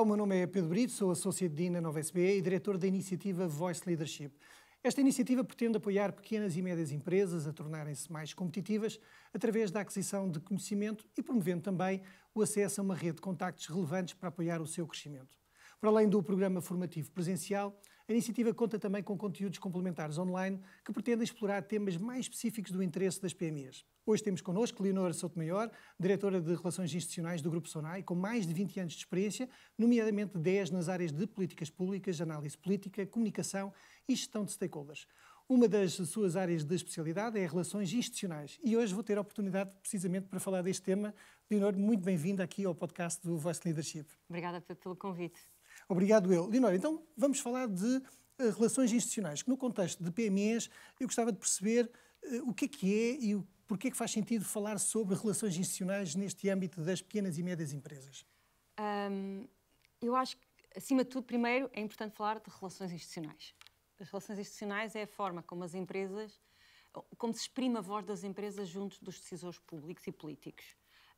o meu nome é Pedro Brito, sou associado de DIN Nova SB e diretor da iniciativa Voice Leadership. Esta iniciativa pretende apoiar pequenas e médias empresas a tornarem-se mais competitivas através da aquisição de conhecimento e promovendo também o acesso a uma rede de contactos relevantes para apoiar o seu crescimento. Para além do programa formativo presencial, a iniciativa conta também com conteúdos complementares online que pretendem explorar temas mais específicos do interesse das PMEs. Hoje temos connosco Leonor Sotomayor, diretora de Relações Institucionais do Grupo Sonai, com mais de 20 anos de experiência, nomeadamente 10 nas áreas de políticas públicas, análise política, comunicação e gestão de stakeholders. Uma das suas áreas de especialidade é relações institucionais e hoje vou ter a oportunidade precisamente para falar deste tema. Leonor, muito bem-vinda aqui ao podcast do Voice Leadership. Obrigada pelo convite. Obrigado eu. Leonor, então vamos falar de eh, relações institucionais, que no contexto de PMEs eu gostava de perceber uh, o que é que é e o por é que faz sentido falar sobre relações institucionais neste âmbito das pequenas e médias empresas? Um, eu acho que, acima de tudo, primeiro é importante falar de relações institucionais. As relações institucionais é a forma como as empresas, como se exprime a voz das empresas junto dos decisores públicos e políticos.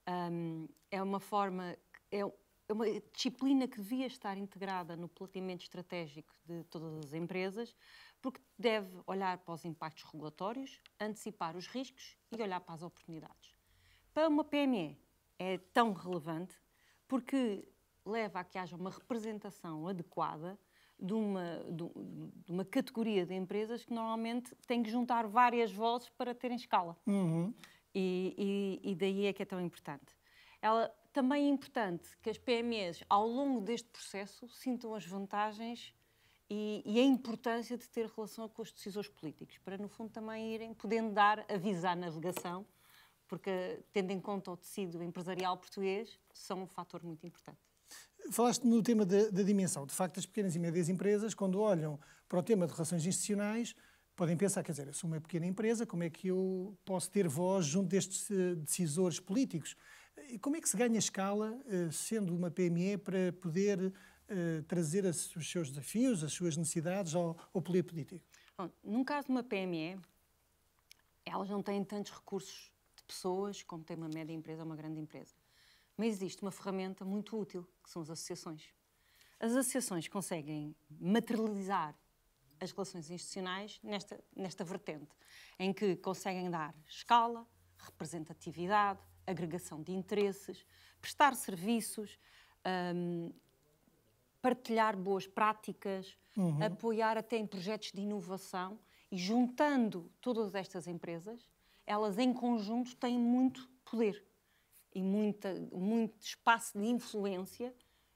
Um, é uma forma, é, é uma disciplina que devia estar integrada no planeamento estratégico de todas as empresas, porque deve olhar para os impactos regulatórios, antecipar os riscos e olhar para as oportunidades. Para uma PME é tão relevante porque leva a que haja uma representação adequada de uma, de uma categoria de empresas que normalmente tem que juntar várias vozes para terem escala. Uhum. E, e, e daí é que é tão importante. Ela também é importante que as PMEs, ao longo deste processo, sintam as vantagens e, e, a importância de ter relação com os decisores políticos, para no fundo também irem podendo dar avisar à navegação, porque tendo em conta o tecido empresarial português, são um fator muito importante. Falaste no tema da, dimensão. De facto, as pequenas e médias empresas, quando olham para o tema de relações institucionais, podem pensar, quer dizer, eu sou uma pequena empresa, como é que eu posso ter voz junto destes eh, decisores políticos? E como é que se ganha escala, eh, sendo uma PME, para poder eh, trazer as, os seus desafios, as suas necessidades ao, ao poder político? Bom, num caso de uma PME, elas não têm tantos recursos de pessoas como tem uma média empresa ou uma grande empresa. Mas existe uma ferramenta muito útil, que são as associações. As associações conseguem materializar as relações institucionais nesta, nesta vertente, em que conseguem dar escala, representatividade, agregação de interesses, prestar serviços um, partilhar boas práticas, uhum. apoiar até em projetos de inovação e juntando todas estas empresas, elas em conjunto têm muito poder e muita, muito espaço de influência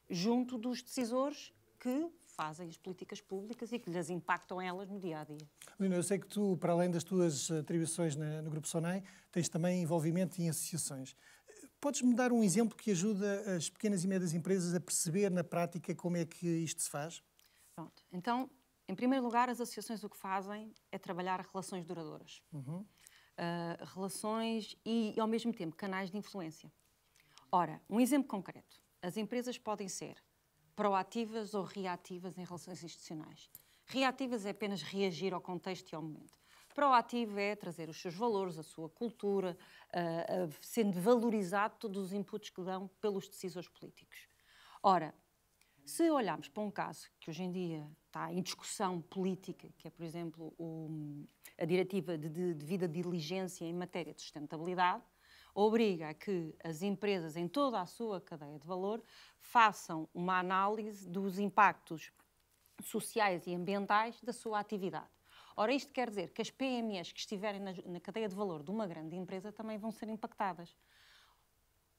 junto dos decisores que fazem as políticas públicas e que lhes impactam elas no dia a dia. Lina, eu sei que tu, para além das tuas atribuições no Grupo Sonei, tens também envolvimento em associações. Podes-me dar um exemplo que ajuda as pequenas e médias empresas a perceber na prática como é que isto se faz? Pronto. Então, em primeiro lugar, as associações o que fazem é trabalhar relações duradouras. Uhum. Uh, relações e, ao mesmo tempo, canais de influência. Ora, um exemplo concreto. As empresas podem ser proativas ou reativas em relações institucionais. Reativas é apenas reagir ao contexto e ao momento. Proativo é trazer os seus valores, a sua cultura, uh, uh, sendo valorizado todos os inputs que dão pelos decisores políticos. Ora, se olharmos para um caso que hoje em dia está em discussão política, que é, por exemplo, o, a Diretiva de, de, Vida de Diligência em matéria de sustentabilidade, obriga a que as empresas em toda a sua cadeia de valor façam uma análise dos impactos sociais e ambientais da sua atividade. Ora, isto quer dizer que as PMEs que estiverem na, na cadeia de valor de uma grande empresa também vão ser impactadas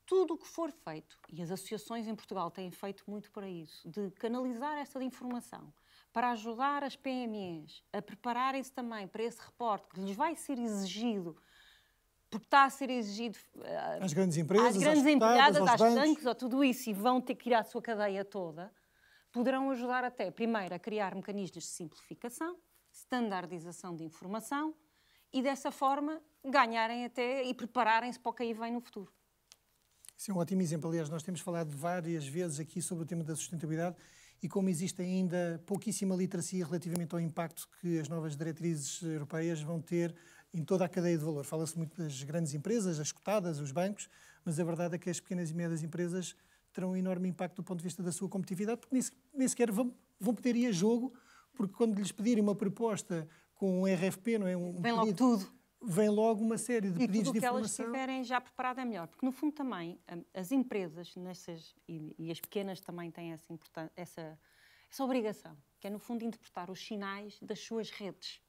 tudo o que for feito, e as associações em Portugal têm feito muito para isso, de canalizar esta informação para ajudar as PMEs a prepararem-se também para esse reporte que lhes vai ser exigido, porque está a ser exigido uh, às grandes empresas, às grandes empregadas, aos, bancos, a tudo isso, e vão ter que ir à sua cadeia toda, poderão ajudar até, primeiro, a criar mecanismos de simplificação, standardização de informação e dessa forma ganharem até e prepararem-se para o que aí vem no futuro. Isso é um ótimo exemplo. Aliás, nós temos falado várias vezes aqui sobre o tema da sustentabilidade e como existe ainda pouquíssima literacia relativamente ao impacto que as novas diretrizes europeias vão ter em toda a cadeia de valor. Fala-se muito das grandes empresas, as cotadas, os bancos, mas a verdade é que as pequenas e médias empresas terão um enorme impacto do ponto de vista da sua competitividade, porque nem sequer vão, vão poder ir a jogo porque quando lhes pedirem uma proposta com um RFP, não é? Um Vem logo tudo vem logo uma série de e pedidos de informação. E tudo que elas tiverem já preparado é melhor. Porque, no fundo, também, hum, as empresas nessas, e, e as pequenas também têm essa, essa, essa obrigação, que é, no fundo, interpretar os sinais das suas redes.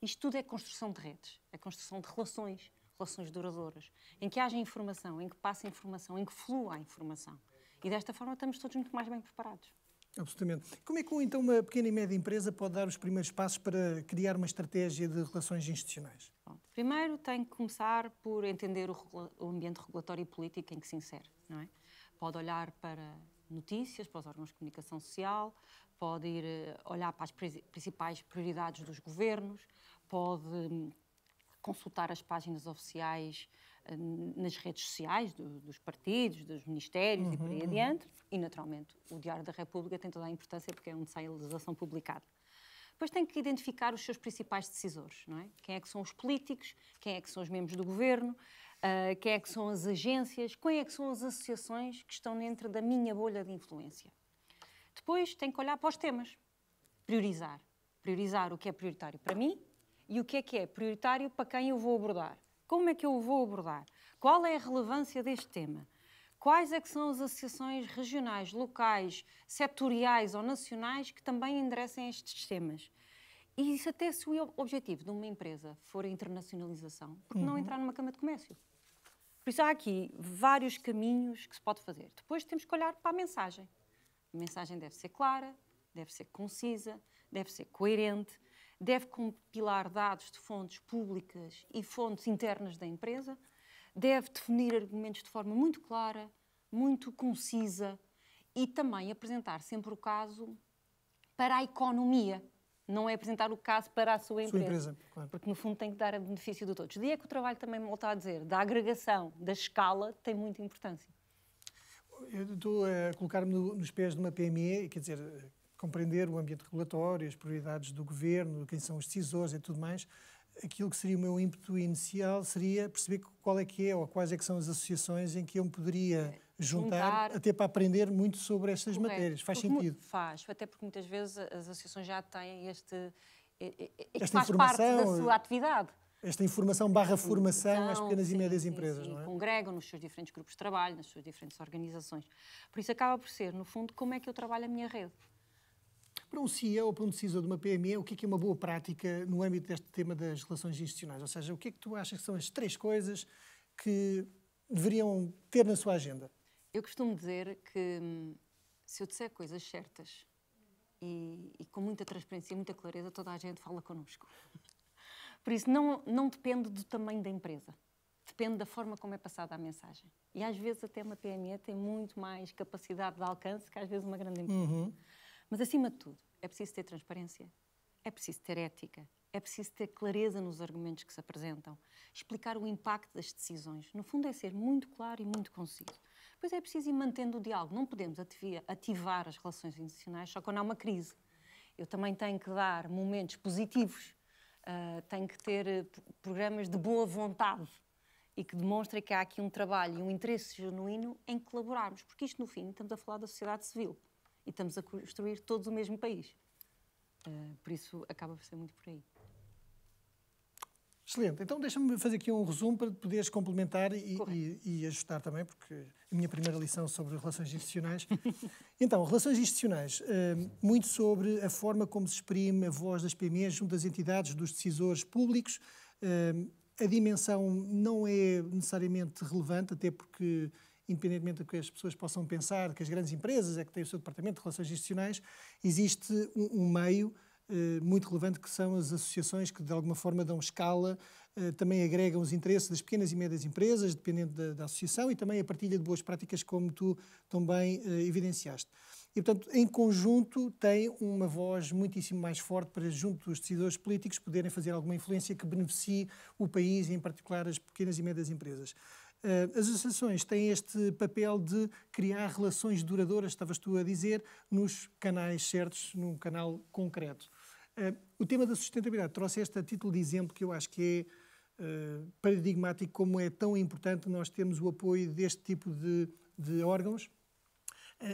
Isto tudo é construção de redes, é construção de relações, relações duradouras, em que haja informação, em que passe informação, em que flua a informação. E desta forma estamos todos muito mais bem preparados. Absolutamente. Como é que então uma pequena e média empresa pode dar os primeiros passos para criar uma estratégia de relações institucionais? primeiro tem que começar por entender o, o, ambiente regulatório e político em que se insere, não é? Pode olhar para notícias, para os órgãos de comunicação social, pode ir eh, olhar para as principais prioridades dos governos, pode hum, consultar as páginas oficiais eh, nas redes sociais do, dos partidos, dos ministérios uhum, e por aí uhum, uhum. adiante. E, naturalmente, o Diário da República tem toda a importância porque é onde sai a legislação publicada. Depois tem que identificar os seus principais decisores, não é? Quem é que são os políticos, quem é que são os membros do governo, uh, quem é que são as agências, quem é que são as associações que estão dentro da minha bolha de influência. Depois tem que olhar para os temas, priorizar. Priorizar o que é prioritário para mim e o que é que é prioritário para quem eu vou abordar. Como é que eu o vou abordar? Qual é a relevância deste tema? Quais é que são as associações regionais, locais, setoriais ou nacionais que também endereçam estes temas? E isso até se o objetivo de uma empresa for a internacionalização, porque uhum. não entrar numa Câmara de Comércio? Por isso há aqui vários caminhos que se pode fazer. Depois temos que olhar para a mensagem. A mensagem deve ser clara, deve ser concisa, deve ser coerente, deve compilar dados de fontes públicas e fontes internas da empresa, deve definir argumentos de forma muito clara, muito concisa e também apresentar sempre o caso para a economia. Não é apresentar o caso para a sua empresa. Sua empresa claro. Porque, no fundo, tem que dar a benefício de todos. E é que o trabalho também me volta a dizer, da agregação, da escala, tem muita importância. Eu estou a colocar-me nos pés de uma PME, quer dizer, compreender o ambiente regulatório, as prioridades do governo, quem são os decisores e tudo mais, aquilo que seria o meu ímpeto inicial seria perceber qual é que é ou quais é que são as associações em que eu me poderia é, juntar, juntar até para aprender muito sobre estas correto. matérias. Faz porque sentido? Faz, até porque muitas vezes as associações já têm este... Esta faz parte da sua eh, atividade. Esta informação barra formação não, às então, pequenas sim, e médias sim, empresas, sim, não é? Congregam nos seus diferentes grupos de trabalho, nas suas diferentes organizações. Por isso acaba por ser, no fundo, como é que eu trabalho a minha rede. Para um CEO, para um decisor de uma PME, o que é, que é uma boa prática no âmbito deste tema das relações institucionais? Ou seja, o que é que tu achas que são as três coisas que deveriam ter na sua agenda? Eu costumo dizer que hum, se eu disser coisas certas e, e com muita transparência e muita clareza, toda a gente fala connosco. Por isso, não, não depende do tamanho da empresa depende da forma como é passada a mensagem. E às vezes até uma PME tem muito mais capacidade de alcance que às vezes uma grande empresa. Uhum. Mas, acima de tudo, é preciso ter transparência, é preciso ter ética, é preciso ter clareza nos argumentos que se apresentam, explicar o impacto das decisões. No fundo, é ser muito claro e muito conciso. Pois é preciso ir mantendo o diálogo. Não podemos ativar as relações institucionais só quando há uma crise. Eu também tenho que dar momentos positivos, uh, tenho que ter eh, programas de boa vontade e que demonstrem que há aqui um trabalho e um interesse genuíno em colaborarmos, porque isto, no fim, estamos a falar da sociedade civil e estamos a construir todos o mesmo país. Uh, por isso, acaba por ser muito por aí. Excelente. Então, deixa-me fazer aqui um resumo para poderes complementar e, e, e, ajustar também, porque a minha primeira lição sobre relações institucionais. então, relações institucionais, uh, muito sobre a forma como se exprime a voz das PMEs junto às entidades, dos decisores públicos. Uh, a dimensão não é necessariamente relevante, até porque independentemente do que as pessoas possam pensar, que as grandes empresas é que têm o seu departamento de relações institucionais, existe um, um meio eh, muito relevante que são as associações que de alguma forma dão escala, eh, também agregam os interesses das pequenas e médias empresas, dependendo da, da associação, e também a partilha de boas práticas, como tu também eh, evidenciaste. E, portanto, em conjunto, tem uma voz muitíssimo mais forte para, junto dos decisores políticos, poderem fazer alguma influência que beneficie o país e, em particular, as pequenas e médias empresas. Eh, as associações têm este papel de criar relações duradouras, estavas tu a dizer, nos canais certos, num canal concreto. Eh, o tema da sustentabilidade este a título de exemplo que eu acho que é eh, paradigmático, como é tão importante nós termos o apoio deste tipo de, de órgãos.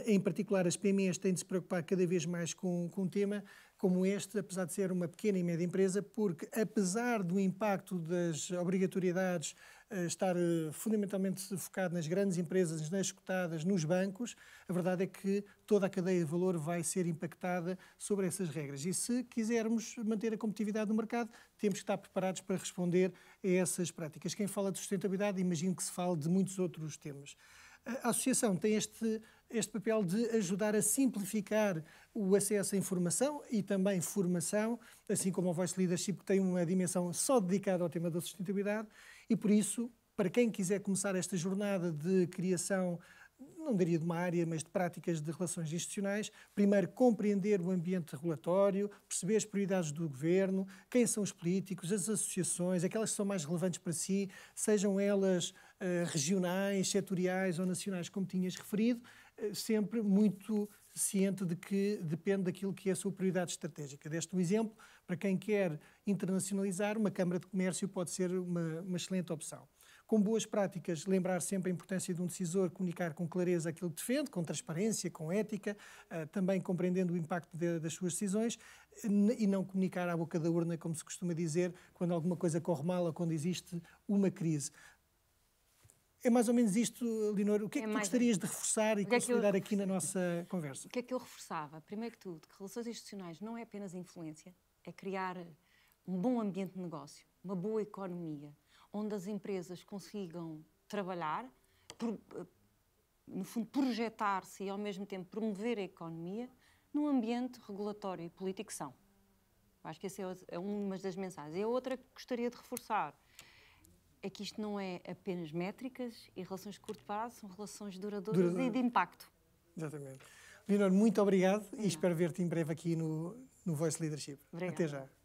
Em particular, as PMEs têm de se preocupar cada vez mais com, com um tema como este, apesar de ser uma pequena e média empresa, porque apesar do impacto das obrigatoriedades eh, estar eh, fundamentalmente focado nas grandes empresas, nas cotadas, nos bancos, a verdade é que toda a cadeia de valor vai ser impactada sobre essas regras. E se quisermos manter a competitividade no mercado, temos que estar preparados para responder a essas práticas. Quem fala de sustentabilidade, imagino que se fale de muitos outros temas. A associação tem este, este papel de ajudar a simplificar o acesso à informação e também formação, assim como a Voice Leadership, que tem uma dimensão só dedicada ao tema da sustentabilidade, e por isso, para quem quiser começar esta jornada de criação, não diria de uma área, mas de práticas de relações institucionais, primeiro compreender o ambiente regulatório, perceber as prioridades do governo, quem são os políticos, as associações, aquelas que são mais relevantes para si, sejam elas uh, regionais, setoriais ou nacionais, como tinhas referido, uh, sempre muito ciente de que depende daquilo que é a sua prioridade estratégica. Deste um exemplo, para quem quer internacionalizar, uma Câmara de Comércio pode ser uma, uma excelente opção. Com boas práticas, lembrar sempre a importância de um decisor comunicar com clareza aquilo que defende, com transparência, com ética, eh, também compreendendo o impacto de, das suas decisões e não comunicar à boca da urna, como se costuma dizer, quando alguma coisa corre mal ou quando existe uma crise. É mais ou menos isto, Leonor. O que é, é que tu gostarias de reforçar e é consolidar é aqui na nossa conversa? O que é que eu reforçava? Primeiro que tudo, que relações institucionais não é apenas influência, é criar um bom ambiente de negócio, uma boa economia, onde as empresas consigam trabalhar, eh, no fundo, projetar-se e ao mesmo tempo promover a economia num ambiente regulatório e político são. Acho que essa é, é uma das mensagens. E é a outra que gostaria de reforçar é que isto não é apenas métricas e relações de curto prazo, são relações duradouras e de impacto. Exatamente. Leonor, muito obrigado Sim. e espero ver-te em breve aqui no, no Voice Leadership. Até já.